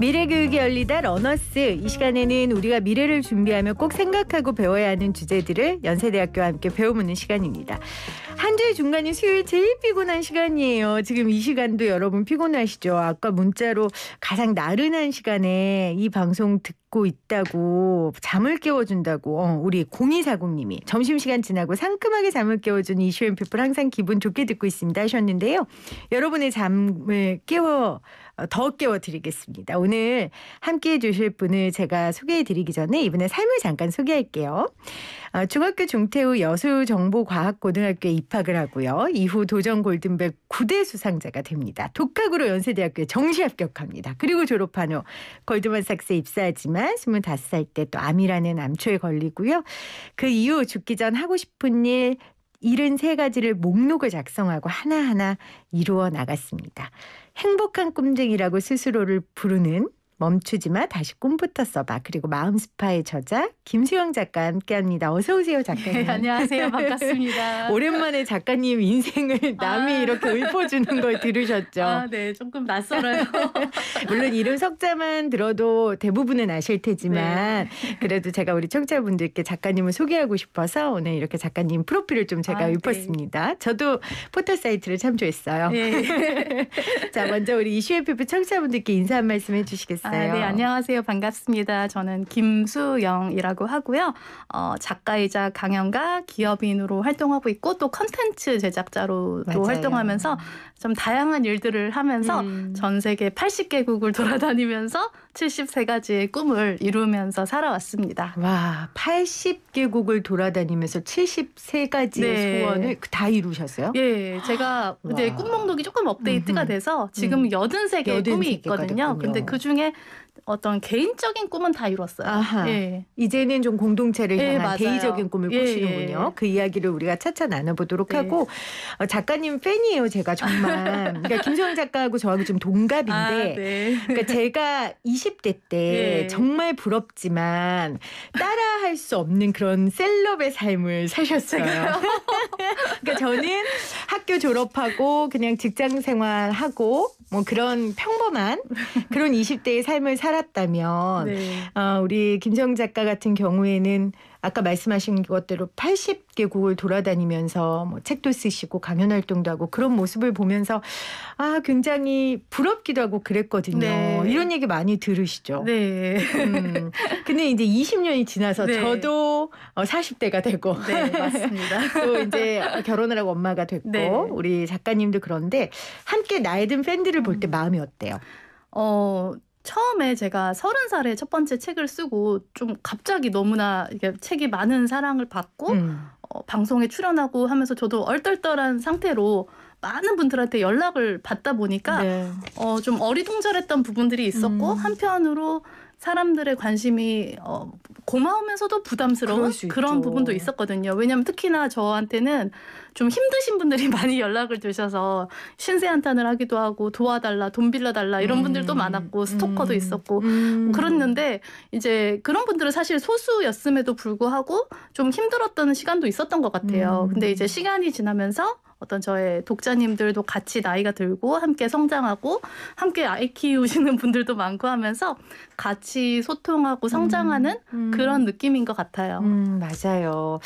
미래교육이 열리다 러너스 이 시간에는 우리가 미래를 준비하며 꼭 생각하고 배워야 하는 주제들을 연세대학교와 함께 배워는 시간입니다. 한 주의 중간이 수요일 제일 피곤한 시간이에요. 지금 이 시간도 여러분 피곤하시죠? 아까 문자로 가장 나른한 시간에 이 방송 듣고 있다고 잠을 깨워준다고 어, 우리 0240님이 점심시간 지나고 상큼하게 잠을 깨워준 이슈앤피플 항상 기분 좋게 듣고 있습니다 하셨는데요. 여러분의 잠을 깨워 어, 더 깨워드리겠습니다. 오늘 함께해 주실 분을 제가 소개해 드리기 전에 이분의 삶을 잠깐 소개할게요. 아, 중학교 중퇴 후 여수정보과학고등학교에 입학을 하고요. 이후 도전 골든백 9대 수상자가 됩니다. 독학으로 연세대학교에 정시 합격합니다. 그리고 졸업한 후 골드만삭스에 입사하지만 25살 때 또 암이라는 암초에 걸리고요. 그 이후 죽기 전 하고 싶은 일 73가지를 목록을 작성하고 하나하나 이루어 나갔습니다. 행복한 꿈쟁이라고 스스로를 부르는 멈추지 마 다시 꿈부터 써봐 그리고 마음스파의 저자 김수영 작가 함께합니다. 어서 오세요 작가님. 네, 안녕하세요 반갑습니다. 오랜만에 작가님 인생을 아. 남이 아. 이렇게 읊어주는 걸 들으셨죠? 아, 네 조금 낯설어요. 물론 이름 석자만 들어도 대부분은 아실 테지만 네. 그래도 제가 우리 청자분들께 취 작가님을 소개하고 싶어서 오늘 이렇게 작가님 프로필을 좀 제가 아, 네. 읊었습니다. 네. 저도 포털 사이트를 참조했어요. 예. 자 먼저 우리 이슈 FP 청자분들께 취 인사 한 말씀 해주시겠어요? 아, 네, 안녕하세요. 반갑습니다. 저는 김수영이라고 하고요. 어, 작가이자 강연가, 기업인으로 활동하고 있고 또 컨텐츠 제작자로도 맞아요. 활동하면서 좀 다양한 일들을 하면서 음. 전 세계 80개국을 돌아다니면서 73가지의 꿈을 이루면서 살아왔습니다. 와, 80개국을 돌아다니면서 73가지의 네. 소원을 다 이루셨어요? 예, 제가 와. 이제 꿈 목록이 조금 업데이트가 돼서 지금 83개의 음. 83 꿈이 있거든요. 됐군요. 근데 그 중에 어떤 개인적인 꿈은 다이루었어요 예. 이제는 좀 공동체를 예, 향한 맞 대의적인 꿈을 예, 꾸시는군요. 그 이야기를 우리가 차차 나눠보도록 네. 하고 어, 작가님 팬이에요. 제가 정말 그러니까 김소영 작가하고 저하고 좀 동갑인데 아, 네. 그러니까 제가 20대 때 예. 정말 부럽지만 따라할 수 없는 그런 셀럽의 삶을 사셨어요. 그러니까 저는 학교 졸업하고 그냥 직장 생활하고 뭐 그런 평범한 그런 20대의 삶을 사. 살았다면 네. 어, 우리 김정 작가 같은 경우에는 아까 말씀하신 것대로 80개국을 돌아다니면서 뭐 책도 쓰시고 강연 활동도 하고 그런 모습을 보면서 아 굉장히 부럽기도 하고 그랬거든요. 네. 이런 얘기 많이 들으시죠. 네. 음, 근데 이제 20년이 지나서 네. 저도 40대가 어, 되고 네, 맞습니다. 또 이제 결혼을 하고 엄마가 됐고 네. 우리 작가님도 그런데 함께 나이 든 팬들을 볼때 음. 마음이 어때요? 어 처음에 제가 서른 살에 첫 번째 책을 쓰고 좀 갑자기 너무나 이게 책이 많은 사랑을 받고 음. 어, 방송에 출연하고 하면서 저도 얼떨떨한 상태로 많은 분들한테 연락을 받다 보니까 네. 어, 좀 어리둥절했던 부분들이 있었고 음. 한편으로 사람들의 관심이 어, 고마우면서도 부담스러운 그런 부분도 있었거든요. 왜냐하면 특히나 저한테는 좀 힘드신 분들이 많이 연락을 주셔서 신세한탄을 하기도 하고 도와달라, 돈 빌려달라 이런 분들도 음. 많았고 스토커도 음. 있었고 음. 그랬는데 이제 그런 분들은 사실 소수였음에도 불구하고 좀 힘들었던 시간도 있었던 것 같아요. 음. 근데 이제 시간이 지나면서 어떤 저의 독자님들도 같이 나이가 들고 함께 성장하고 함께 아이 키우시는 분들도 많고 하면서 같이 소통하고 음. 성장하는 음, 음. 그런 느낌인 것 같아요. 음, 맞아요.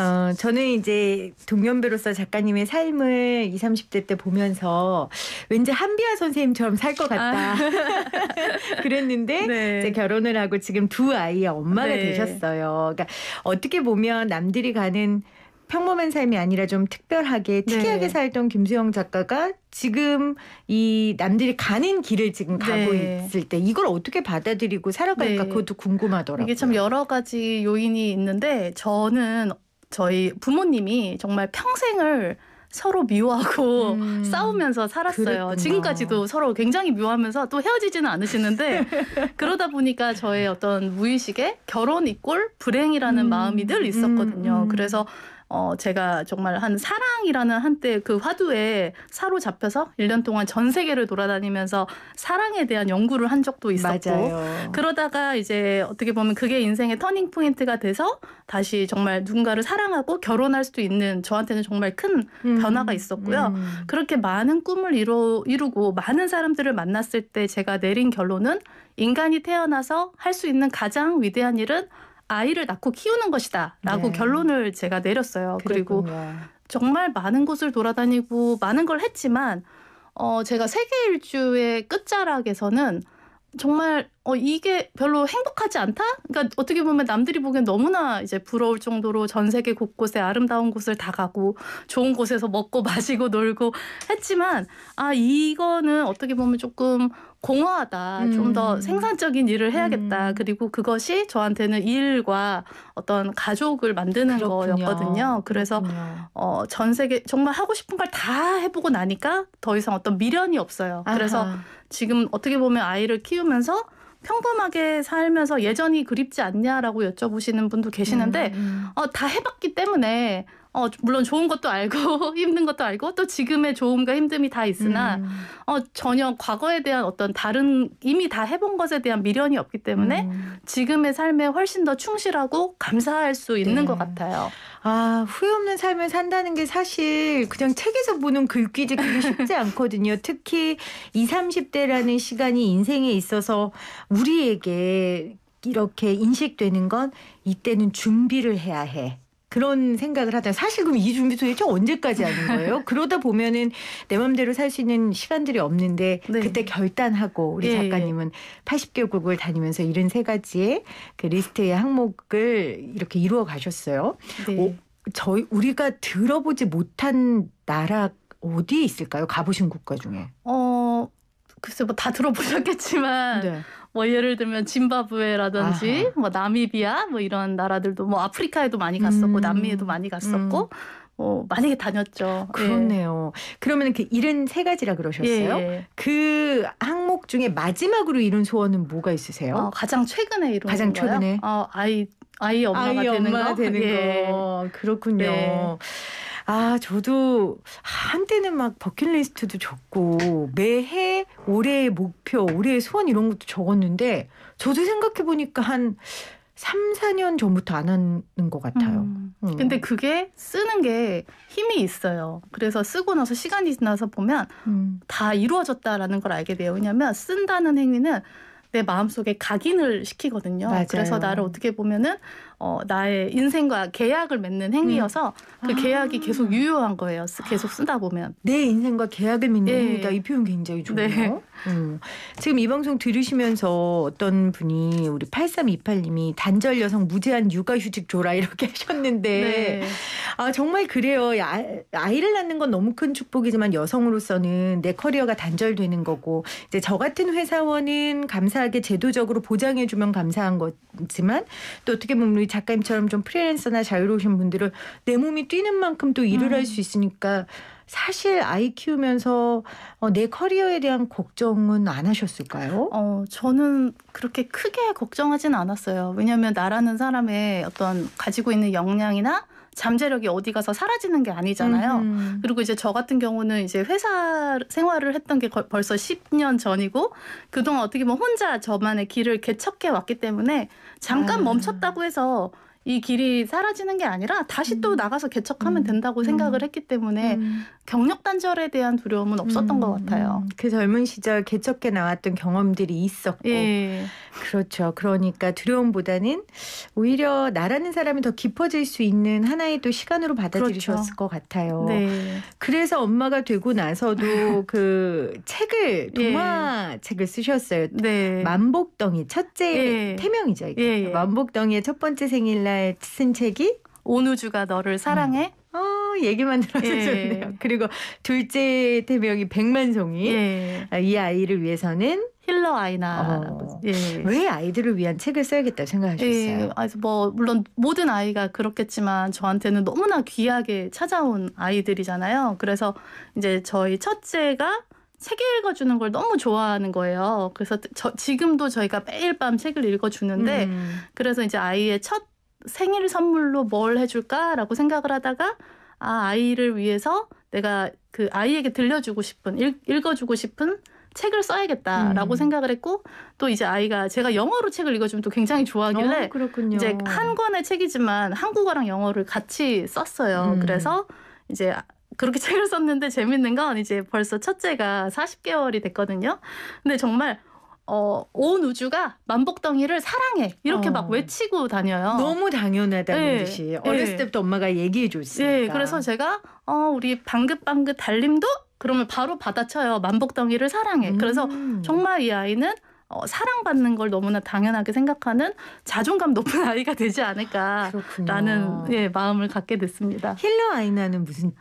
어, 저는 이제 동년배로서 작가님의 삶을 20, 30대 때 보면서 왠지 한비아 선생님처럼 살 것 같다. 아. 그랬는데 네. 이제 결혼을 하고 지금 두 아이의 엄마가 네. 되셨어요. 그러니까 어떻게 보면 남들이 가는 평범한 삶이 아니라 좀 특별하게 네. 특이하게 네. 살던 김수영 작가가 지금 이 남들이 가는 길을 지금 가고 네. 있을 때 이걸 어떻게 받아들이고 살아갈까 네. 그것도 궁금하더라고요. 이게 참 여러 가지 요인이 있는데 저는 저희 부모님이 정말 평생을 서로 미워하고 음, 싸우면서 살았어요. 그랬구나. 지금까지도 서로 굉장히 미워하면서 또 헤어지지는 않으시는데 그러다 보니까 저의 어떤 무의식에 결혼 이꼴 불행이라는 음, 마음이 늘 있었거든요. 음, 그래서 어, 제가 정말 한 사랑이라는 한때 그 화두에 사로잡혀서 1년 동안 전 세계를 돌아다니면서 사랑에 대한 연구를 한 적도 있었고 맞아요. 그러다가 이제 어떻게 보면 그게 인생의 터닝 포인트가 돼서 다시 정말 누군가를 사랑하고 결혼할 수도 있는 저한테는 정말 큰 음. 변화가 있었고요. 음. 그렇게 많은 꿈을 이루, 이루고 많은 사람들을 만났을 때 제가 내린 결론은 인간이 태어나서 할 수 있는 가장 위대한 일은 아이를 낳고 키우는 것이다라고 네. 결론을 제가 내렸어요. 그랬군요. 그리고 정말 많은 곳을 돌아다니고 많은 걸 했지만 어 제가 세계 일주의 끝자락에서는 정말 어, 이게 별로 행복하지 않다? 그러니까 어떻게 보면 남들이 보기엔 너무나 이제 부러울 정도로 전 세계 곳곳에 아름다운 곳을 다 가고 좋은 곳에서 먹고 마시고 놀고 했지만 아, 이거는 어떻게 보면 조금 공허하다. 음. 좀더 생산적인 일을 해야겠다. 음. 그리고 그것이 저한테는 일과 어떤 가족을 만드는 그렇군요. 거였거든요. 그래서 어, 전 세계 정말 하고 싶은 걸 다 해보고 나니까 더 이상 어떤 미련이 없어요. 아하. 그래서 지금 어떻게 보면 아이를 키우면서 평범하게 살면서 예전이 그립지 않냐라고 여쭤보시는 분도 계시는데 음, 음. 어, 다 해봤기 때문에 어, 물론 좋은 것도 알고 힘든 것도 알고 또 지금의 좋음과 힘듦이 다 있으나 음. 어, 전혀 과거에 대한 어떤 다른 이미 다 해본 것에 대한 미련이 없기 때문에 음. 지금의 삶에 훨씬 더 충실하고 감사할 수 있는 네. 것 같아요. 아, 후회 없는 삶을 산다는 게 사실 그냥 책에서 보는 글귀지 그 그게 쉽지 않거든요. 특히 20, 30대라는 시간이 인생에 있어서 우리에게 이렇게 인식되는 건 이때는 준비를 해야 해. 그런 생각을 하다 사실 그럼 이 준비 도대체 언제까지 하는 거예요? 그러다 보면은 내 마음대로 살 수 있는 시간들이 없는데 네. 그때 결단하고 우리 예, 예. 작가님은 80개국을 다니면서 이런 세 가지의 그 리스트의 항목을 이렇게 이루어 가셨어요. 네. 오, 저희 우리가 들어보지 못한 나라 어디에 있을까요? 가보신 국가 중에. 어, 글쎄 뭐 다 들어보셨겠지만 네. 뭐 예를 들면 짐바브웨라든지 아하. 뭐 나미비아 뭐 이런 나라들도 뭐 아프리카에도 많이 음. 갔었고 음. 남미에도 많이 갔었고 어, 음. 약에 뭐 다녔죠. 예. 그렇네요. 예. 그러면 그 이른 세 가지라 그러셨어요. 예, 예. 그 항목 중에 마지막으로 이룬 소원은 뭐가 있으세요? 어, 가장 최근에 이룬 가장 거요? 최근에 어, 아이 아이 엄마가 아이 되는 엄마가 거. 되는 예. 거. 그렇군요. 네. 아, 저도 한때는 막 버킷리스트도 적고 매해 올해의 목표, 올해의 소원 이런 것도 적었는데 저도 생각해 보니까 한 3, 4년 전부터 안 하는 것 같아요. 음. 음. 근데 그게 쓰는 게 힘이 있어요. 그래서 쓰고 나서 시간이 지나서 보면 음. 다 이루어졌다라는 걸 알게 돼요. 왜냐하면 쓴다는 행위는 내 마음속에 각인을 시키거든요. 맞아요. 그래서 나를 어떻게 보면은 어, 나의 인생과 계약을 맺는 행위여서 음. 그 계약이 아. 계속 유효한 거예요. 계속 쓰다 보면. 내 인생과 계약을 맺는 네. 행위다. 이 표현 굉장히 좋네요. 네. 음. 지금 이 방송 들으시면서 어떤 분이 우리 8328님이 단절 여성 무제한 육아휴직 줘라 이렇게 하셨는데 네. 아 정말 그래요. 아, 이를 낳는 건 너무 큰 축복이지만 여성으로서는 내 커리어가 단절되는 거고 이제 저 같은 회사원은 감사하게 제도적으로 보장해주면 감사한 거지만 또 어떻게 보면 우리 작가님처럼 좀 프리랜서나 자유로우신 분들은 내 몸이 뛰는 만큼 또 일을 음. 할수 있으니까 사실 아이 키우면서 어, 내 커리어에 대한 걱정은 안 하셨을까요? 어, 저는 그렇게 크게 걱정하진 않았어요. 왜냐하면 나라는 사람의 어떤 가지고 있는 역량이나 잠재력이 어디 가서 사라지는 게 아니잖아요. 음 그리고 이제 저 같은 경우는 이제 회사 생활을 했던 게 거, 벌써 10년 전이고 그동안 어떻게 보면 혼자 저만의 길을 개척해 왔기 때문에 잠깐 아. 멈췄다고 해서 이 길이 사라지는 게 아니라 다시 음. 또 나가서 개척하면 음. 된다고 생각을 음. 했기 때문에 음. 경력 단절에 대한 두려움은 없었던 음. 것 같아요. 그 젊은 시절 개척해 나왔던 경험들이 있었고 예. 그렇죠. 그러니까 두려움보다는 오히려 나라는 사람이 더 깊어질 수 있는 하나의 또 시간으로 받아들이셨을 그렇죠. 것 같아요. 네. 그래서 엄마가 되고 나서도 그 책을 동화 예. 책을 쓰셨어요. 네. 만복덩이 첫째 예. 태명이죠. 이게. 예. 예. 만복덩이의 첫 번째 생일날 작가의 쓴 책이 온우주가 너를 사랑해. 음. 어, 얘기만 들어도 예. 좋네요. 그리고 둘째 대명이 백만송이 예. 아, 이 아이를 위해서는 힐러 아이나 어, 예. 왜 아이들을 위한 책을 써야겠다 생각하셨어요? 예. 그래서 아, 뭐 물론 모든 아이가 그렇겠지만 저한테는 너무나 귀하게 찾아온 아이들이잖아요. 그래서 이제 저희 첫째가 책 읽어주는 걸 너무 좋아하는 거예요. 그래서 저, 지금도 저희가 매일 밤 책을 읽어주는데 음. 그래서 이제 아이의 첫 생일 선물로 뭘 해줄까라고 생각을 하다가 아 아이를 위해서 내가 그 아이에게 들려주고 싶은 읽, 읽어주고 싶은 책을 써야겠다라고 음. 생각을 했고 또 이제 아이가 제가 영어로 책을 읽어주면 또 굉장히 좋아하길래 어, 이제 한 권의 책이지만 한국어랑 영어를 같이 썼어요. 음. 그래서 이제 그렇게 책을 썼는데 재밌는 건 이제 벌써 첫째가 40개월이 됐거든요. 근데 정말 어, 온 우주가 만복덩이를 사랑해 이렇게 어. 막 외치고 다녀요. 너무 당연하다는 네. 듯이 네. 어렸을 네. 때부터 엄마가 얘기해 줬으니까. 네, 그래서 제가 어 우리 방긋방긋 달림도 그러면 바로 받아쳐요. 만복덩이를 사랑해. 음. 그래서 정말 이 아이는 어, 사랑받는 걸 너무나 당연하게 생각하는 자존감 높은 아이가 되지 않을까라는 예, 마음을 갖게 됐습니다. 힐러 아이나는 무슨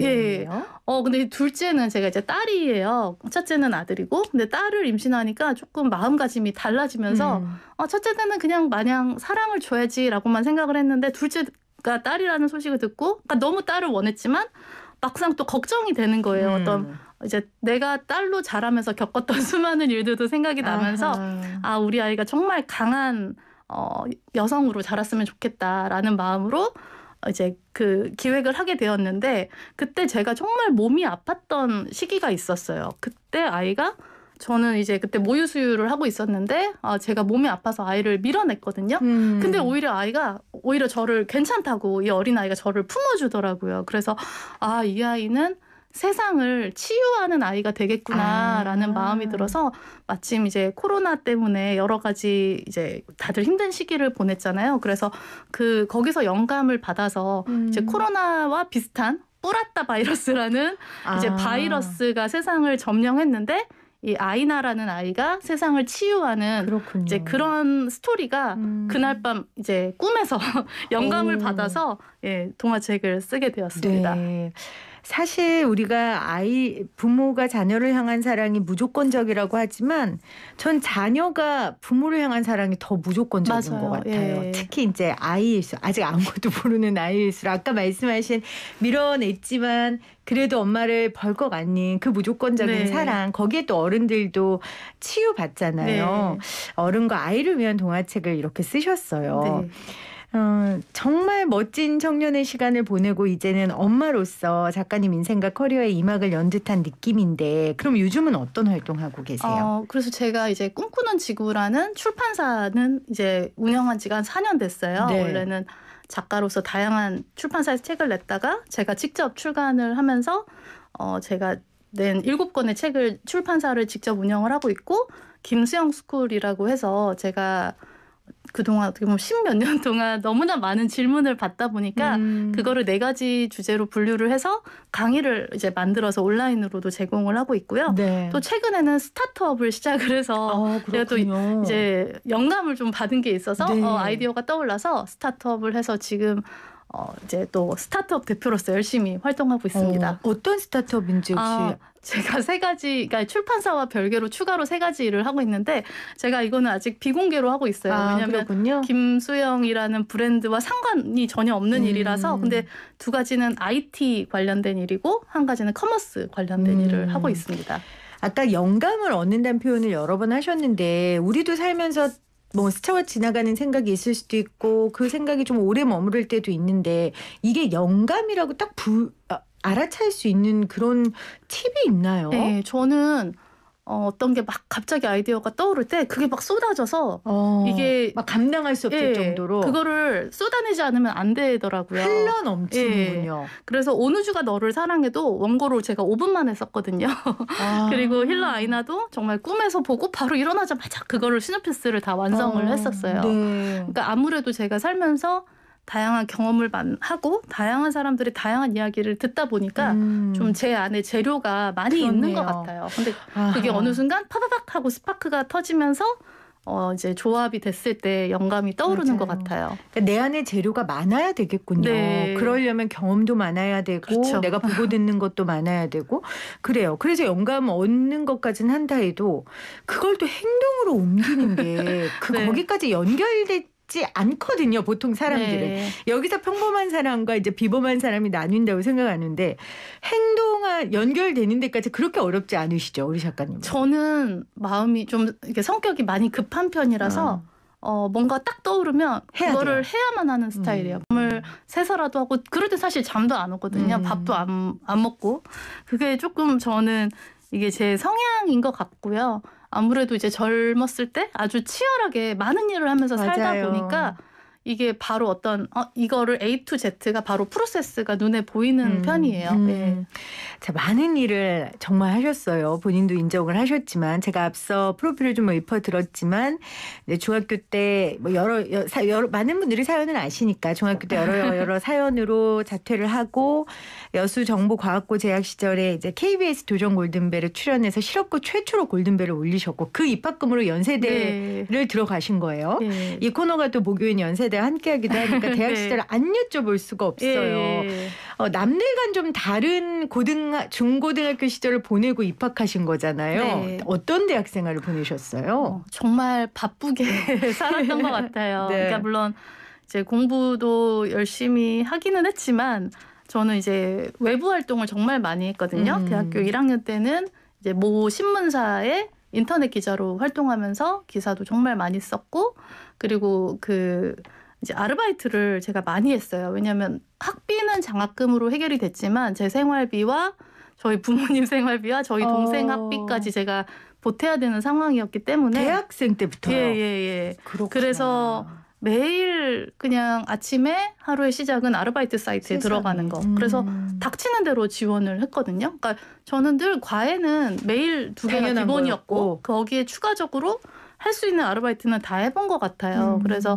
예. 요어 근데 둘째는 제가 이제 딸이에요. 첫째는 아들이고 근데 딸을 임신하니까 조금 마음가짐이 달라지면서 음. 어, 첫째 때는 그냥 마냥 사랑을 줘야지라고만 생각을 했는데 둘째가 딸이라는 소식을 듣고 그러니까 너무 딸을 원했지만 막상 또 걱정이 되는 거예요. 음. 어떤 이제 내가 딸로 자라면서 겪었던 수많은 일들도 생각이 나면서 아하. 아 우리 아이가 정말 강한 어, 여성으로 자랐으면 좋겠다라는 마음으로 이제 그 기획을 하게 되었는데 그때 제가 정말 몸이 아팠던 시기가 있었어요. 그때 아이가 저는 이제 그때 모유 수유를 하고 있었는데 아, 제가 몸이 아파서 아이를 밀어냈거든요. 음. 근데 오히려 아이가 오히려 저를 괜찮다고 이 어린 아이가 저를 품어주더라고요. 그래서 아 이 아이는 세상을 치유하는 아이가 되겠구나라는 아. 마음이 들어서 마침 이제 코로나 때문에 여러 가지 이제 다들 힘든 시기를 보냈잖아요. 그래서 그 거기서 영감을 받아서 음. 이제 코로나와 비슷한 뿌라타 바이러스라는 아. 이제 바이러스가 세상을 점령했는데 이 아이나라는 아이가 세상을 치유하는 그렇군요. 이제 그런 스토리가 음. 그날 밤 이제 꿈에서 영감을 오. 받아서 예, 동화책을 쓰게 되었습니다. 네. 사실 우리가 아이 부모가 자녀를 향한 사랑이 무조건적이라고 하지만 전 자녀가 부모를 향한 사랑이 더 무조건적인 맞아요. 것 같아요. 예. 특히 이제 아이일수 록 아직 아무것도 모르는 아이일수록 아까 말씀하신 밀어냈지만 그래도 엄마를 벌 것아닌그 무조건적인 네. 사랑 거기에 또 어른들도 치유받잖아요. 네. 어른과 아이를 위한 동화책을 이렇게 쓰셨어요. 네. 어, 정말 멋진 청년의 시간을 보내고 이제는 엄마로서 작가님 인생과 커리어의 이막을 연 듯한 느낌인데 그럼 요즘은 어떤 활동하고 계세요? 어, 그래서 제가 이제 꿈꾸는 지구라는 출판사는 이제 운영한 지가 한 4년 됐어요. 네. 원래는 작가로서 다양한 출판사에서 책을 냈다가 제가 직접 출간을 하면서 어, 제가 낸 7권의 책을 출판사를 직접 운영을 하고 있고 김수영 스쿨이라고 해서 제가 그동안 어떻게 보면 십몇 년 동안 너무나 많은 질문을 받다 보니까 음. 그거를 네 가지 주제로 분류를 해서 강의를 이제 만들어서 온라인으로도 제공을 하고 있고요. 네. 또 최근에는 스타트업을 시작을 해서 아, 제가 또 이제 영감을 좀 받은 게 있어서 네. 어, 아이디어가 떠올라서 스타트업을 해서 지금 어, 이제 또 스타트업 대표로서 열심히 활동하고 있습니다. 어, 떤 스타트업인지 혹시 아, 제가 세 가지, 그러니까 출판사와 별개로 추가로 세 가지 일을 하고 있는데 제가 이거는 아직 비공개로 하고 있어요. 아, 왜냐하면 김수영이라는 브랜드와 상관이 전혀 없는 음. 일이라서 근데 두 가지는 IT 관련된 일이고 한 가지는 커머스 관련된 음. 일을 하고 있습니다. 아까 영감을 얻는다는 표현을 여러 번 하셨는데 우리도 살면서 뭐스쳐 지나가는 생각이 있을 수도 있고 그 생각이 좀 오래 머무를 때도 있는데 이게 영감이라고 딱 부, 아, 알아챌 수 있는 그런 팁이 있나요? 네, 저는 어, 어떤 게 막 갑자기 아이디어가 떠오를 때 그게 막 쏟아져서 어, 이게 막 감당할 수 없을 예, 정도로 그거를 쏟아내지 않으면 안 되더라고요. 흘러 예. 넘치는군요. 예, 그래서 어느 주가 너를 사랑해도 원고로 제가 5분 만에 썼거든요. 아. 그리고 힐러 아이나도 정말 꿈에서 보고 바로 일어나자마자 그거를 시놉시스를 다 완성을 어, 했었어요. 네. 그러니까 아무래도 제가 살면서 다양한 경험을 하고 다양한 사람들의 다양한 이야기를 듣다 보니까 음. 좀제 안에 재료가 많이 그렇네요. 있는 것 같아요. 근데 아. 그게 어느 순간 파바박 하고 스파크가 터지면서 어 이제 조합이 됐을 때 영감이 떠오르는 맞아요. 것 같아요. 그러니까 내 안에 재료가 많아야 되겠군요. 네. 그러려면 경험도 많아야 되고 그렇죠. 내가 보고 듣는 것도 많아야 되고 그래요. 그래서 영감 얻는 것까지는 한다 해도 그걸 또 행동으로 옮기는 게그 네. 그 거기까지 연결됐 같지 않거든요. 보통 사람들은. 네. 여기서 평범한 사람과 이제 비범한 사람이 나뉜다고 생각하는데 행동과 연결되는 데까지 그렇게 어렵지 않으시죠, 우리 작가님? 저는 마음이 좀 이렇게 성격이 많이 급한 편이라서 어. 어, 뭔가 딱 떠오르면 그거를 돼요. 해야만 하는 스타일이에요. 몸을 음. 세서라도 하고 그럴 때 사실 잠도 안 오거든요. 음. 밥도 안, 안 먹고 그게 조금 저는 이게 제 성향인 것 같고요. 아무래도 이제 젊었을 때 아주 치열하게 많은 일을 하면서 살다 맞아요. 보니까 이게 바로 어떤 어, 이거를 A to Z가 바로 프로세스가 눈에 보이는 음, 편이에요. 음. 네. 자, 많은 일을 정말 하셨어요. 본인도 인정을 하셨지만 제가 앞서 프로필을 좀 읊어 들었지만 중학교 때뭐 여러, 여러, 여러, 많은 분들이 사연을 아시니까 중학교 때 여러 여러 사연으로 자퇴를 하고 여수 정보과학고 재학 시절에 이제 KBS 도전 골든벨에 출연해서 실업고 최초로 골든벨을 올리셨고 그 입학금으로 연세대를 네. 들어가신 거예요. 네. 이 코너가 또 목요일 연세대 시절에 함께하기도 하니까 대학 네. 시절 안 여쭤볼 수가 없어요. 예, 예, 예. 어, 남들과는 좀 다른 고등 중고등학교 시절을 보내고 입학하신 거잖아요. 네. 어떤 대학 생활을 보내셨어요? 어, 정말 바쁘게 네. 살았던 것 같아요. 그러니까 물론 이제 공부도 열심히 하기는 했지만 저는 이제 외부 활동을 정말 많이 했거든요. 음. 대학교 1학년 때는 이제 모 신문사에 인터넷 기자로 활동하면서 기사도 정말 많이 썼고 그리고 그 이제 아르바이트를 제가 많이 했어요. 왜냐하면 학비는 장학금으로 해결이 됐지만 제 생활비와 저희 부모님 생활비와 저희 어. 동생 어. 학비까지 제가 보태야 되는 상황이었기 때문에 대학생 때부터요. 예예예. 예, 예. 예. 그래서 매일 그냥 아침에 하루의 시작은 아르바이트 사이트에 세상에. 들어가는 거. 음. 그래서 닥치는 대로 지원을 했거든요. 그러니까 저는 늘 과외는 매일 두 개가 기본이었고 거였고. 거기에 추가적으로 할 수 있는 아르바이트는 다 해본 것 같아요. 음. 그래서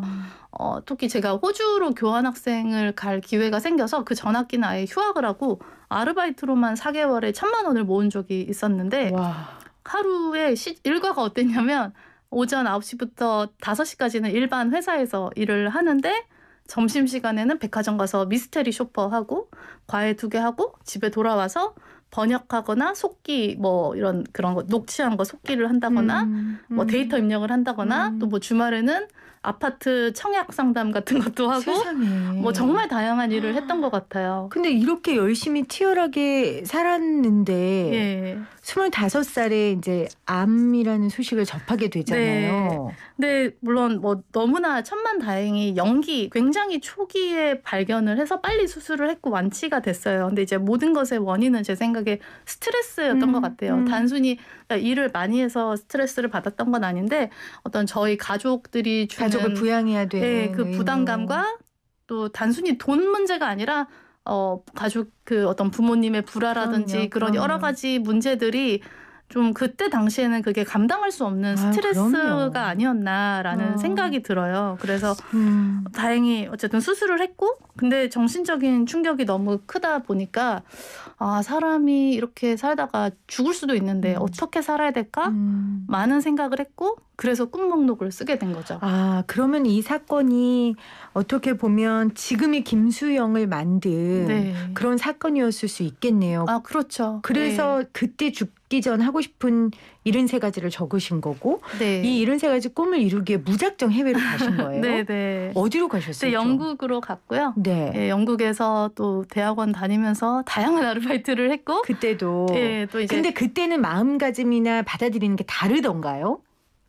어, 특히 제가 호주로 교환학생을 갈 기회가 생겨서 그 전학기는 아예 휴학을 하고 아르바이트로만 4개월에 천만 원을 모은 적이 있었는데 와. 하루에 시, 일과가 어땠냐면 오전 9시부터 5시까지는 일반 회사에서 일을 하는데 점심시간에는 백화점 가서 미스테리 쇼퍼하고 과외 두 개 하고 집에 돌아와서 번역하거나 속기 뭐 이런 그런 거 녹취한 거 속기를 한다거나 음, 음. 뭐 데이터 입력을 한다거나 음. 또뭐 주말에는 아파트 청약 상담 같은 것도 하고 세상에. 뭐 정말 다양한 일을 했던 것 같아요. 근데 이렇게 열심히 치열하게 살았는데 예. 25살에 이제 암이라는 소식을 접하게 되잖아요. 네. 네, 물론 뭐 너무나 천만 다행히 연기 굉장히 초기에 발견을 해서 빨리 수술을 했고 완치가 됐어요. 근데 이제 모든 것의 원인은 제 생각에 스트레스였던 음, 것 같아요. 음. 단순히 일을 많이 해서 스트레스를 받았던 건 아닌데 어떤 저희 가족들이 주는 가족을 부양해야 되는 네, 그 네. 부담감과 또 단순히 돈 문제가 아니라 어 가족 그 어떤 부모님의 불화라든지 그럼요, 그런 그럼요. 여러 가지 문제들이 좀 그때 당시에는 그게 감당할 수 없는 아, 스트레스가 아, 니었나라는 어. 생각이 들어요. 그래서 음. 다행히 어쨌든 수술을 했고 근데 정신적인 충격이 너무 크다 보니까 아 사람이 이렇게 살다가 죽을 수도 있는데 음. 어떻게 살아야 될까 음. 많은 생각을 했고 그래서 꿈 목록을 쓰게 된 거죠. 아 그러면 이 사건이 어떻게 보면 지금이 김수영을 만든 네. 그런 사건이었을 수 있겠네요. 아 그렇죠. 그래서 네. 그때 죽 죽기 전 하고 싶은 73가지를 적으신 거고 네. 이 73가지 꿈을 이루기에 무작정 해외로 가신 거예요. 네네. 네. 어디로 가셨어요? 네, 영국으로 갔고요. 네. 예, 영국에서 또 대학원 다니면서 다양한 아르바이트를 했고 그때도 예, 또 이제 근데 그때는 마음가짐이나 받아들이는 게 다르던가요?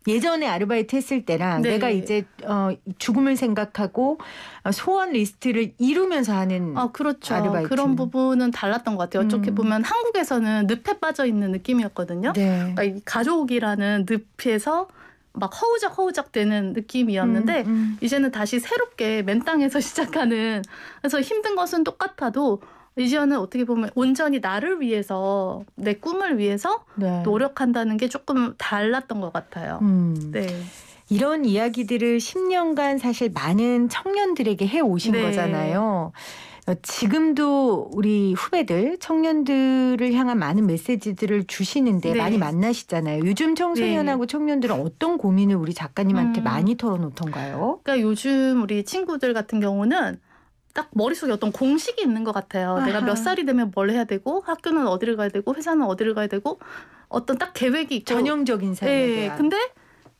예전에 아르바이트 했을 때랑 네. 내가 이제 어, 죽음을 생각하고 어, 소원 리스트를 이루면서 하는 아, 그렇죠. 아르바이트 그런 부분은 달랐던 것 같아요. 어떻게 음. 보면 한국에서는 늪에 빠져 있는 느낌이었거든요. 네. 그러니까 이 가족이라는 늪에서 막 허우적 허우적 되는 느낌이었는데 음, 음. 이제는 다시 새롭게 맨 땅에서 시작하는 그래서 힘든 것은 똑같아도 이지연은 어떻게 보면 온전히 나를 위해서 내 꿈을 위해서 네. 노력한다는 게 조금 달랐던 것 같아요. 음. 네. 이런 이야기들을 10년간 사실 많은 청년들에게 해 오신 네. 거잖아요. 어, 지금도 우리 후배들, 청년들을 향한 많은 메시지들을 주시는데 네. 많이 만나시잖아요. 요즘 청소년하고 네. 청년들은 어떤 고민을 우리 작가님한테 음. 많이 털어놓던가요? 그러니까 요즘 우리 친구들 같은 경우는 딱 머릿속에 어떤 공식이 있는 것 같아요. 아하. 내가 몇 살이 되면 뭘 해야 되고 학교는 어디를 가야 되고 회사는 어디를 가야 되고 어떤 딱 계획이 있고 전형적인 삶에 예, 대한. 근데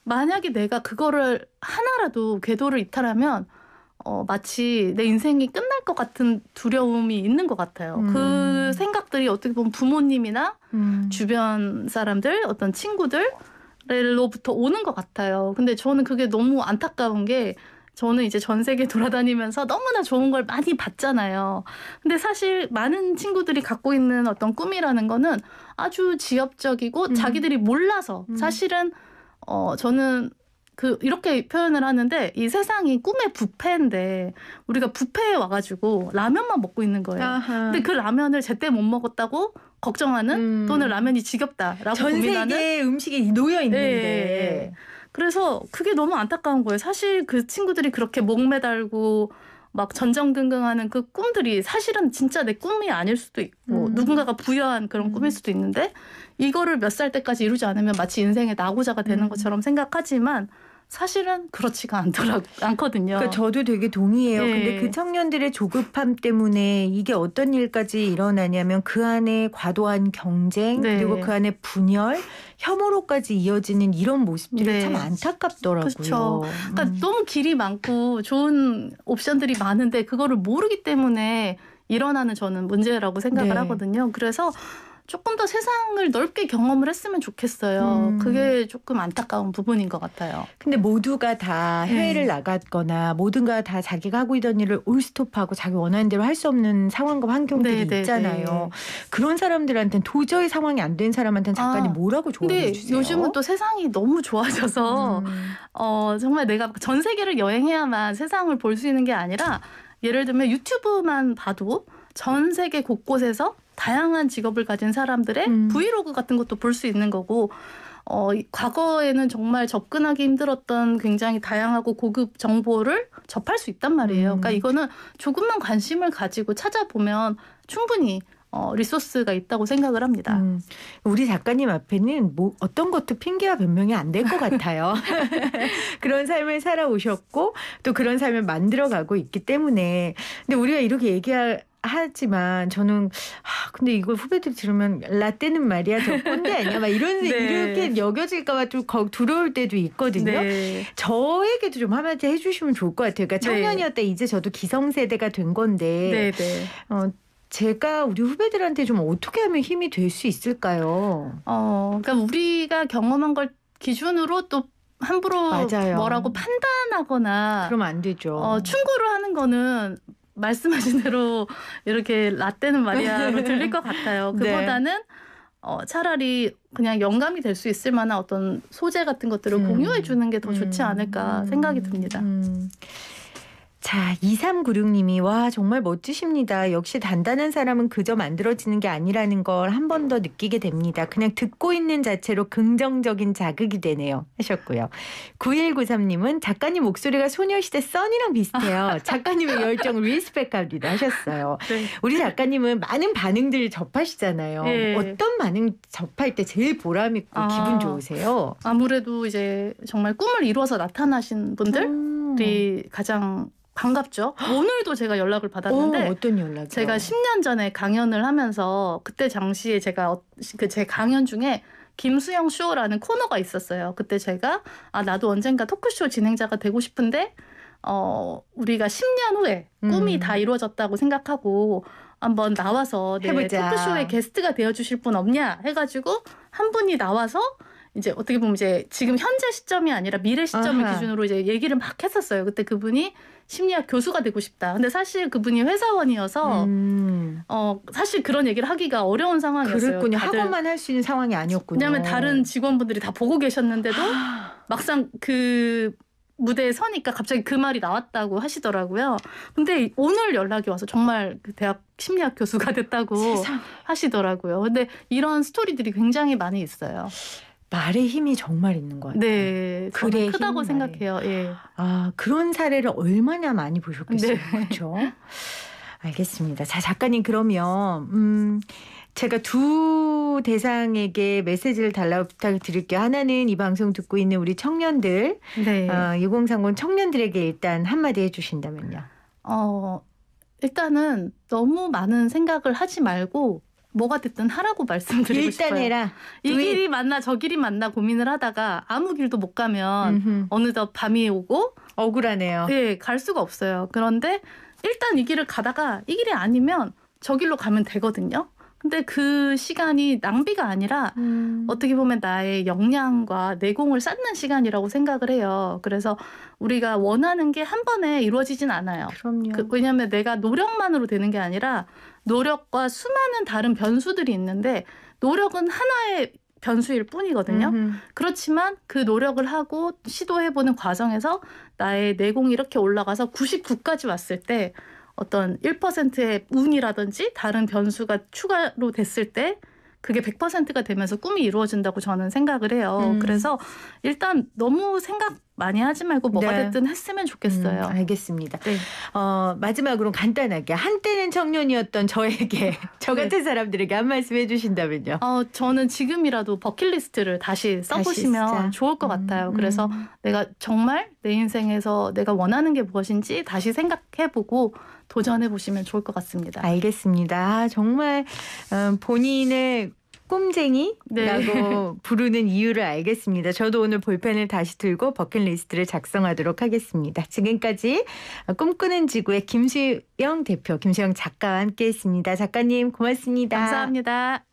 만약에 내가 그거를 하나라도 궤도를 이탈하면 어, 마치 내 인생이 끝날 것 같은 두려움이 있는 것 같아요. 그 음. 그 생각들이 어떻게 보면 부모님이나 음. 주변 사람들, 어떤 친구들로부터 오는 것 같아요. 근데 저는 그게 너무 안타까운 게 저는 이제 전 세계 돌아다니면서 너무나 좋은 걸 많이 봤잖아요. 근데 사실 많은 친구들이 갖고 있는 어떤 꿈이라는 거는 아주 지엽적이고 음. 자기들이 몰라서 음. 사실은 어 저는 그 이렇게 표현을 하는데 이 세상이 꿈의 부패인데 우리가 부패에 와가지고 라면만 먹고 있는 거예요. 아하. 근데 그 라면을 제때 못 먹었다고 걱정하는 음. 또는 라면이 지겹다라고 전 고민하는 전 세계 음식이 놓여 있는데 네. 그래서 그게 너무 안타까운 거예요. 사실 그 친구들이 그렇게 목매달고 막 전전긍긍하는 그 꿈들이 사실은 진짜 내 꿈이 아닐 수도 있고 음. 누군가가 부여한 그런 음. 꿈일 수도 있는데 이거를 몇 살 때까지 이루지 않으면 마치 인생의 낙오자가 되는 음. 것처럼 생각하지만 사실은 그렇지가 않더라 않거든요. 그러니까 저도 되게 동의해요. 예. 근데 네. 그 청년들의 조급함 때문에 이게 어떤 일까지 일어나냐면 그 안에 과도한 경쟁 네. 그리고 그 안에 분열, 혐오로까지 이어지는 이런 모습들이 네. 참 안타깝더라고요. 그렇죠. 그러니까 음. 너무 길이 많고 좋은 옵션들이 많은데 그거를 모르기 때문에 일어나는 저는 문제라고 생각을 네. 하거든요. 그래서 조금 더 세상을 넓게 경험을 했으면 좋겠어요. 음. 그게 조금 안타까운 부분인 것 같아요. 근데 모두가 다 네. 해외를 네. 나갔거나 모든가 다 자기가 하고 있던 일을 올스톱하고 자기 원하는 대로 할 수 없는 상황과 환경들이 네, 네 있잖아요. 네. 그런 사람들한테 도저히 상황이 안 된 사람한테는 작가님 아, 뭐라고 조언해 주세요? 요즘은 또 세상이 너무 좋아져서 음. 어, 정말 내가 전 세계를 여행해야만 세상을 볼 수 있는 게 아니라 예를 들면 유튜브만 봐도 전 세계 곳곳에서 다양한 직업을 가진 사람들의 음. 브이로그 같은 것도 볼 수 있는 거고 어, 과거에는 정말 접근하기 힘들었던 굉장히 다양하고 고급 정보를 접할 수 있단 말이에요. 음. 그러니까 이거는 조금만 관심을 가지고 찾아보면 충분히 어, 리소스가 있다고 생각을 합니다. 음. 우리 작가님 앞에는 뭐 어떤 것도 핑계와 변명이 안 될 것 같아요. 그런 삶을 살아오셨고 또 그런 삶을 만들어가고 있기 때문에 근데 우리가 이렇게 얘기할 하지만 저는 아, 근데 이걸 후배들 들으면 라떼는 말이야 저 꼰대 아니야 막 이런 네. 이렇게 여겨질까봐 좀 두려울 때도 있거든요. 네. 저에게도 좀 한마디 해주시면 좋을 것 같아요. 그러니까 네. 청년이었다 네. 이제 저도 기성세대가 된 건데 네, 네. 어, 제가 우리 후배들한테 좀 어떻게 하면 힘이 될 수 있을까요? 어, 그러니까 우리가 경험한 걸 기준으로 또 함부로 맞아요. 뭐라고 판단하거나 그러면 안 되죠. 어, 충고를 하는 거는 말씀하신 대로 이렇게 라떼는 말이야로 네. 들릴 것 같아요. 네. 그보다는 네. 어, 차라리 그냥 영감이 될 수 있을 만한 어떤 소재 같은 것들을 음. 공유해 주는 게 더 좋지 않을까 음. 생각이 듭니다. 음. 자, 2396님이 와 정말 멋지십니다. 역시 단단한 사람은 그저 만들어지는 게 아니라는 걸 한 번 더 느끼게 됩니다. 그냥 듣고 있는 자체로 긍정적인 자극이 되네요. 하셨고요. 9193님은 작가님 목소리가 소녀시대 써니랑 비슷해요. 작가님의 열정을 리스펙합니다. 하셨어요. 네. 우리 작가님은 많은 반응들을 접하시잖아요. 네. 어떤 반응 접할 때 제일 보람 있고 아, 기분 좋으세요? 아무래도 이제 정말 꿈을 이루어서 나타나신 분들이 음. 가장 반갑죠. 오늘도 제가 연락을 받았는데 오, 어, 어떤 연락이요? 제가 10년 전에 강연을 하면서 그때 당시에 제가 어, 그제 강연 중에 김수영 쇼라는 코너가 있었어요. 그때 제가 아 나도 언젠가 토크쇼 진행자가 되고 싶은데 어 우리가 10년 후에 꿈이 음. 다 이루어졌다고 생각하고 한번 나와서 내 토크쇼의 게스트가 되어 주실 분 없냐 해 가지고 한 분이 나와서 이제 어떻게 보면 이제 지금 현재 시점이 아니라 미래 시점을 아하. 기준으로 이제 얘기를 막 했었어요. 그때 그분이 심리학 교수가 되고 싶다. 근데 사실 그분이 회사원이어서 음. 어 사실 그런 얘기를 하기가 어려운 상황이었어요. 그랬군요. 학원만 할 수 있는 상황이 아니었군요. 왜냐하면 다른 직원분들이 다 보고 계셨는데도 아. 막상 그 무대에 서니까 갑자기 그 말이 나왔다고 하시더라고요. 근데 오늘 연락이 와서 정말 그 대학 심리학 교수가 됐다고 세상. 하시더라고요. 근데 이런 스토리들이 굉장히 많이 있어요. 말의 힘이 정말 있는 것 같아요. 네, 글의 크다고 힘, 생각해요. 예. 아 그런 사례를 얼마나 많이 보셨겠어요, 네. 그렇죠? 알겠습니다. 자 작가님 그러면 음. 제가 두 대상에게 메시지를 달라고 부탁드릴게요. 하나는 이 방송 듣고 있는 우리 청년들, 네. 어, 아, 2030 청년들에게 일단 한마디 해주신다면요. 어, 일단은 너무 많은 생각을 하지 말고 뭐가 됐든 하라고 말씀드리고 일단 싶어요. 해라. 이 길이 맞나 저 길이 맞나 고민을 하다가 아무 길도 못 가면 음흠. 어느덧 밤이 오고 억울하네요. 네, 갈 수가 없어요. 그런데 일단 이 길을 가다가 이 길이 아니면 저 길로 가면 되거든요. 근데 그 시간이 낭비가 아니라 음. 어떻게 보면 나의 역량과 내공을 쌓는 시간이라고 생각을 해요. 그래서 우리가 원하는 게 한 번에 이루어지진 않아요. 그럼요. 그, 왜냐하면 내가 노력만으로 되는 게 아니라 노력과 수많은 다른 변수들이 있는데 노력은 하나의 변수일 뿐이거든요. 음흠. 그렇지만 그 노력을 하고 시도해보는 과정에서 나의 내공이 이렇게 올라가서 99까지 왔을 때 어떤 1%의 운이라든지 다른 변수가 추가로 됐을 때 그게 100%가 되면서 꿈이 이루어진다고 저는 생각을 해요. 음. 그래서 일단 너무 생각 많이 하지 말고 뭐가 네. 됐든 했으면 좋겠어요. 음, 알겠습니다. 네. 어, 마지막으로 간단하게 한때는 청년이었던 저에게 저 네. 같은 네. 사람들에게 한 말씀 해주신다면요. 어, 저는 지금이라도 버킷리스트를 다시 써보시면 다시 좋을 것 같아요. 음, 그래서 음. 내가 정말 내 인생에서 내가 원하는 게 무엇인지 다시 생각해보고 도전해 보시면 좋을 것 같습니다. 알겠습니다. 정말 어, 본인의 꿈쟁이라고 네. 부르는 이유를 알겠습니다. 저도 오늘 볼펜을 다시 들고 버킷리스트를 작성하도록 하겠습니다. 지금까지 꿈꾸는 지구의 김수영 대표, 김수영 작가와 함께했습니다. 작가님 고맙습니다. 감사합니다.